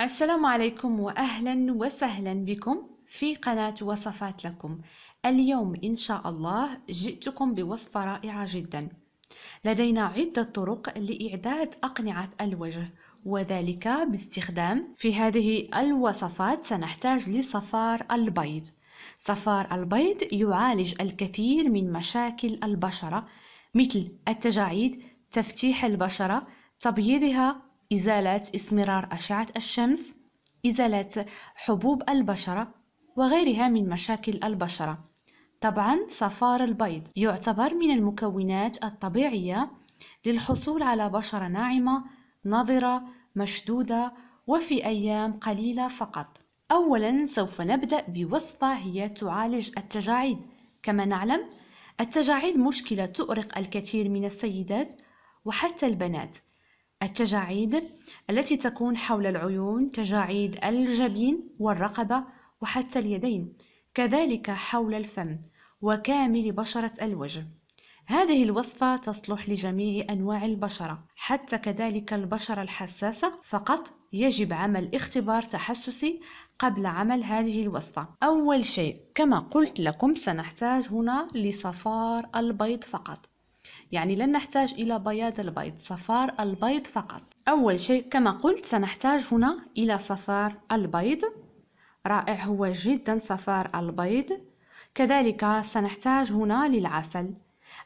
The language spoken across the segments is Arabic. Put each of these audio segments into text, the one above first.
السلام عليكم واهلا وسهلا بكم في قناة وصفات لكم اليوم ان شاء الله جئتكم بوصفة رائعة جدا لدينا عدة طرق لإعداد أقنعة الوجه وذلك باستخدام في هذه الوصفات سنحتاج لصفار البيض صفار البيض يعالج الكثير من مشاكل البشرة مثل التجاعيد تفتيح البشرة تبييضها إزالة إسمرار أشعة الشمس إزالة حبوب البشرة وغيرها من مشاكل البشرة طبعا صفار البيض يعتبر من المكونات الطبيعية للحصول على بشرة ناعمة نظرة مشدودة وفي أيام قليلة فقط أولا سوف نبدأ بوصفة هي تعالج التجاعيد كما نعلم التجاعيد مشكلة تؤرق الكثير من السيدات وحتى البنات التجاعيد التي تكون حول العيون تجاعيد الجبين والرقبة وحتى اليدين كذلك حول الفم وكامل بشرة الوجه هذه الوصفة تصلح لجميع أنواع البشرة حتى كذلك البشرة الحساسة فقط يجب عمل اختبار تحسسي قبل عمل هذه الوصفة أول شيء كما قلت لكم سنحتاج هنا لصفار البيض فقط يعني لن نحتاج إلى بياض البيض صفار البيض فقط أول شيء كما قلت سنحتاج هنا إلى صفار البيض رائع هو جدا صفار البيض كذلك سنحتاج هنا للعسل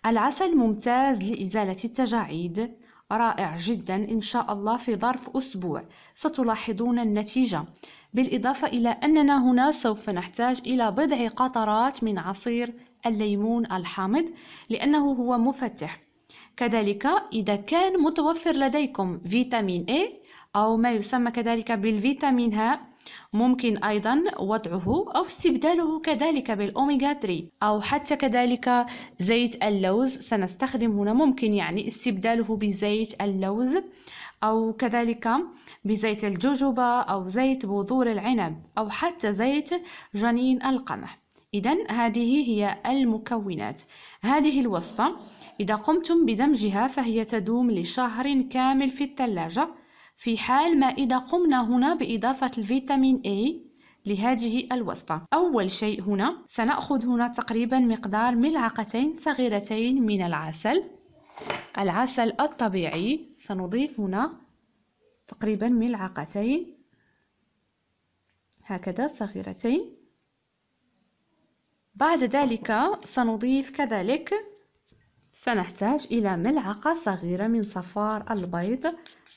العسل ممتاز لإزالة التجاعيد رائع جدا إن شاء الله في ظرف أسبوع ستلاحظون النتيجة بالإضافة إلى أننا هنا سوف نحتاج إلى بضع قطرات من عصير الليمون الحامض لأنه هو مفتح كذلك إذا كان متوفر لديكم فيتامين A أو ما يسمى كذلك بالفيتامين ه ممكن أيضا وضعه أو استبداله كذلك بالأوميغا 3 أو حتى كذلك زيت اللوز سنستخدم هنا ممكن يعني استبداله بزيت اللوز أو كذلك بزيت الجوجوبا أو زيت بذور العنب أو حتى زيت جنين القمح إذا هذه هي المكونات هذه الوصفة إذا قمتم بدمجها فهي تدوم لشهر كامل في الثلاجة في حال ما إذا قمنا هنا بإضافة الفيتامين A لهذه الوصفة أول شيء هنا سنأخذ هنا تقريبا مقدار ملعقتين صغيرتين من العسل العسل الطبيعي سنضيف هنا تقريبا ملعقتين هكذا صغيرتين بعد ذلك سنضيف كذلك سنحتاج إلى ملعقة صغيرة من صفار البيض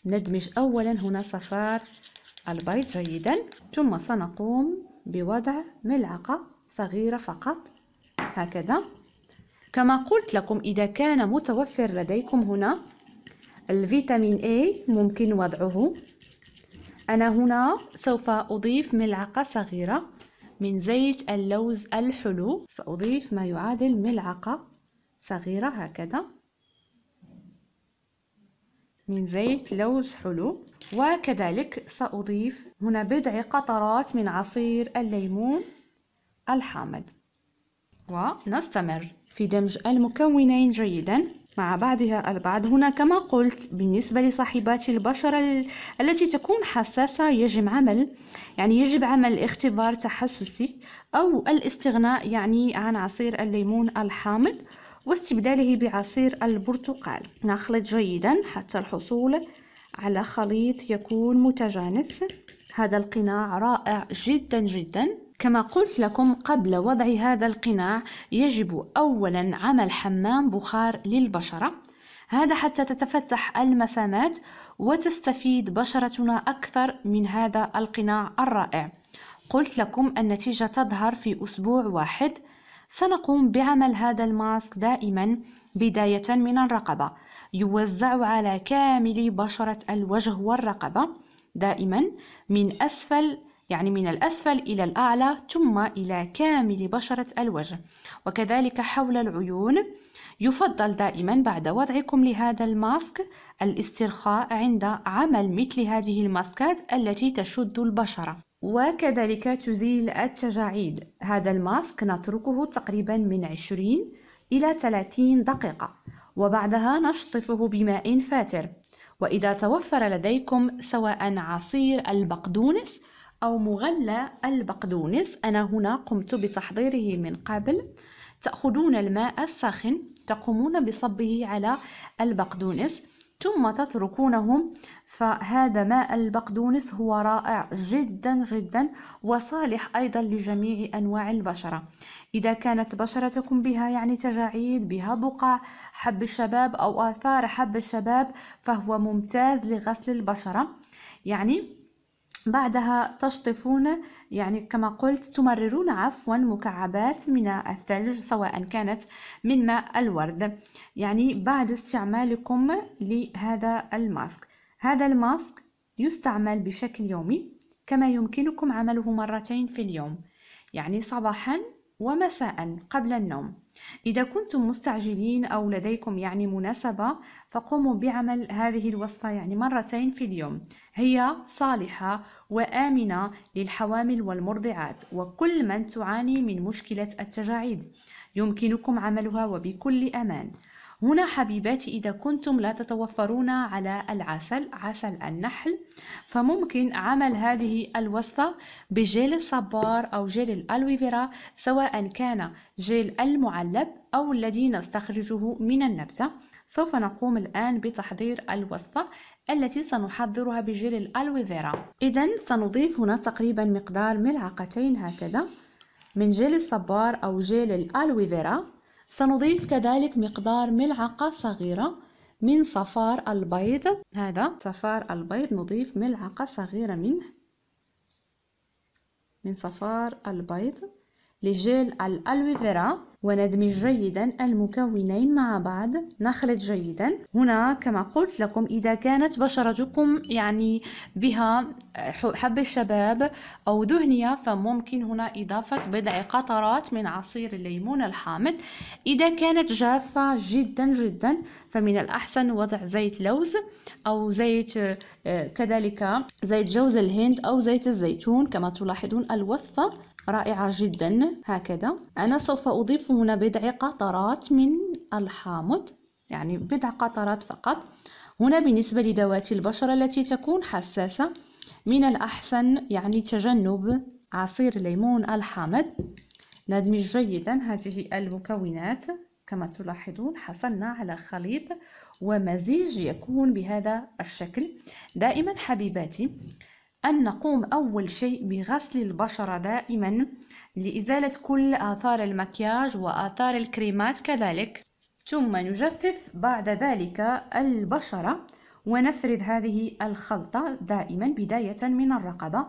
ندمج أولا هنا صفار البيض جيدا ثم سنقوم بوضع ملعقة صغيرة فقط هكذا كما قلت لكم إذا كان متوفر لديكم هنا الفيتامين A ممكن وضعه أنا هنا سوف أضيف ملعقة صغيرة من زيت اللوز الحلو سأضيف ما يعادل ملعقة صغيرة هكذا من زيت لوز حلو وكذلك سأضيف هنا بضع قطرات من عصير الليمون الحامض ونستمر في دمج المكونين جيداً مع بعضها البعض هنا كما قلت بالنسبة لصاحبات البشرة التي تكون حساسة يجب عمل يعني يجب عمل اختبار تحسسي أو الاستغناء يعني عن عصير الليمون الحامض واستبداله بعصير البرتقال نخلط جيدا حتى الحصول على خليط يكون متجانس هذا القناع رائع جدا جدا كما قلت لكم قبل وضع هذا القناع يجب أولا عمل حمام بخار للبشرة هذا حتى تتفتح المسامات وتستفيد بشرتنا أكثر من هذا القناع الرائع قلت لكم النتيجة تظهر في أسبوع واحد سنقوم بعمل هذا الماسك دائما بداية من الرقبة يوزع على كامل بشرة الوجه والرقبة دائما من أسفل يعني من الأسفل إلى الأعلى ثم إلى كامل بشرة الوجه وكذلك حول العيون يفضل دائما بعد وضعكم لهذا الماسك الاسترخاء عند عمل مثل هذه الماسكات التي تشد البشرة وكذلك تزيل التجاعيد هذا الماسك نتركه تقريبا من 20 إلى 30 دقيقة وبعدها نشطفه بماء فاتر وإذا توفر لديكم سواء عصير البقدونس أو مغلى البقدونس أنا هنا قمت بتحضيره من قبل تأخذون الماء الساخن تقومون بصبه على البقدونس ثم تتركونهم فهذا ماء البقدونس هو رائع جدا جدا وصالح أيضا لجميع أنواع البشرة إذا كانت بشرتكم بها يعني تجاعيد بها بقع حب الشباب أو آثار حب الشباب فهو ممتاز لغسل البشرة يعني بعدها تشطفون يعني كما قلت تمررون عفوا مكعبات من الثلج سواء كانت من ماء الورد يعني بعد استعمالكم لهذا الماسك هذا الماسك يستعمل بشكل يومي كما يمكنكم عمله مرتين في اليوم يعني صباحا ومساء قبل النوم إذا كنتم مستعجلين أو لديكم يعني مناسبة فقوموا بعمل هذه الوصفة يعني مرتين في اليوم هي صالحة وآمنة للحوامل والمرضعات وكل من تعاني من مشكلة التجاعيد يمكنكم عملها وبكل أمان هنا حبيباتي إذا كنتم لا تتوفرون على العسل عسل النحل فممكن عمل هذه الوصفة بجيل الصبار أو جيل الألويفيرا سواء كان جيل المعلب أو الذي نستخرجه من النبتة سوف نقوم الآن بتحضير الوصفة التي سنحضرها بجيل الألويفيرا إذا سنضيف هنا تقريبا مقدار ملعقتين هكذا من جيل الصبار أو جيل الألويفيرا سنضيف كذلك مقدار ملعقة صغيرة من صفار البيض هذا صفار البيض نضيف ملعقة صغيرة منه من صفار البيض لجيل الألوفيرا وندمج جيدا المكونين مع بعض نخلط جيدا هنا كما قلت لكم إذا كانت بشرتكم يعني بها حب الشباب أو دهنية فممكن هنا إضافة بضع قطرات من عصير الليمون الحامض إذا كانت جافة جدا جدا فمن الأحسن وضع زيت لوز أو زيت آه، كذلك زيت جوز الهند أو زيت الزيتون كما تلاحظون الوصفة رائعة جدا هكذا أنا سوف أضيف هنا بضع قطرات من الحامض يعني بضع قطرات فقط هنا بالنسبة لذوات البشرة التي تكون حساسة من الأحسن يعني تجنب عصير الليمون الحامض ندمج جيدا هذه المكونات كما تلاحظون حصلنا على خليط ومزيج يكون بهذا الشكل دائما حبيباتي أن نقوم أول شيء بغسل البشرة دائما لإزالة كل آثار المكياج وآثار الكريمات كذلك ثم نجفف بعد ذلك البشرة ونفرد هذه الخلطة دائما بداية من الرقبة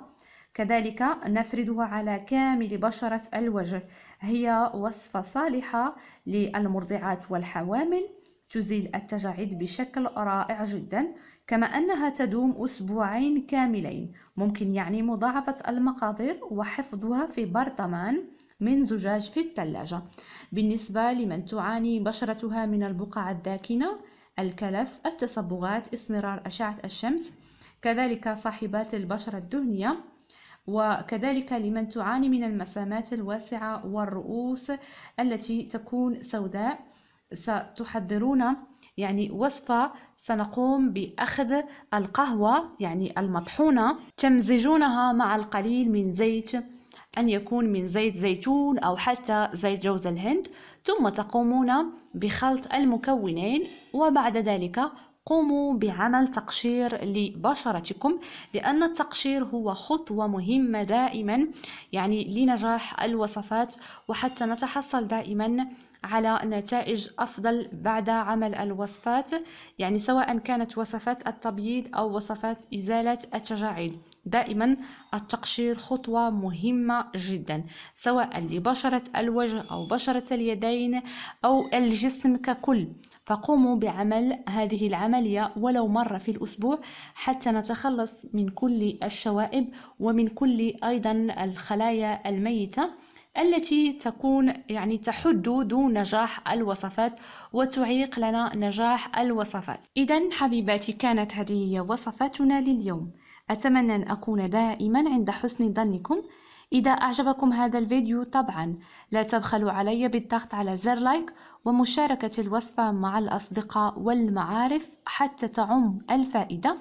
كذلك نفردها على كامل بشرة الوجه هي وصفة صالحة للمرضعات والحوامل تزيل التجاعيد بشكل رائع جدا كما أنها تدوم أسبوعين كاملين ممكن يعني مضاعفة المقادير وحفظها في برطمان من زجاج في الثلاجة بالنسبة لمن تعاني بشرتها من البقع الداكنة الكلف التصبغات اسمرار أشعة الشمس كذلك صاحبات البشرة الدهنية وكذلك لمن تعاني من المسامات الواسعة والرؤوس التي تكون سوداء ستحضرون يعني وصفة سنقوم بأخذ القهوة يعني المطحونة تمزجونها مع القليل من زيت أن يكون من زيت زيتون أو حتى زيت جوز الهند ثم تقومون بخلط المكونين وبعد ذلك قوموا بعمل تقشير لبشرتكم لأن التقشير هو خطوة مهمة دائما يعني لنجاح الوصفات وحتى نتحصل دائما على نتائج أفضل بعد عمل الوصفات يعني سواء كانت وصفات التبييض أو وصفات إزالة التجاعيد دائما التقشير خطوة مهمة جدا سواء لبشرة الوجه أو بشرة اليدين أو الجسم ككل فقوموا بعمل هذه العملية ولو مرة في الأسبوع حتى نتخلص من كل الشوائب ومن كل أيضا الخلايا الميتة التي تكون يعني تحد دون نجاح الوصفات وتعيق لنا نجاح الوصفات إذا حبيباتي كانت هذه هي وصفاتنا لليوم أتمنى أن أكون دائما عند حسن ظنكم إذا أعجبكم هذا الفيديو طبعا لا تبخلوا علي بالضغط على زر لايك ومشاركة الوصفة مع الأصدقاء والمعارف حتى تعم الفائدة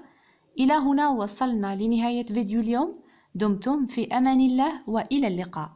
إلى هنا وصلنا لنهاية فيديو اليوم دمتم في أمان الله وإلى اللقاء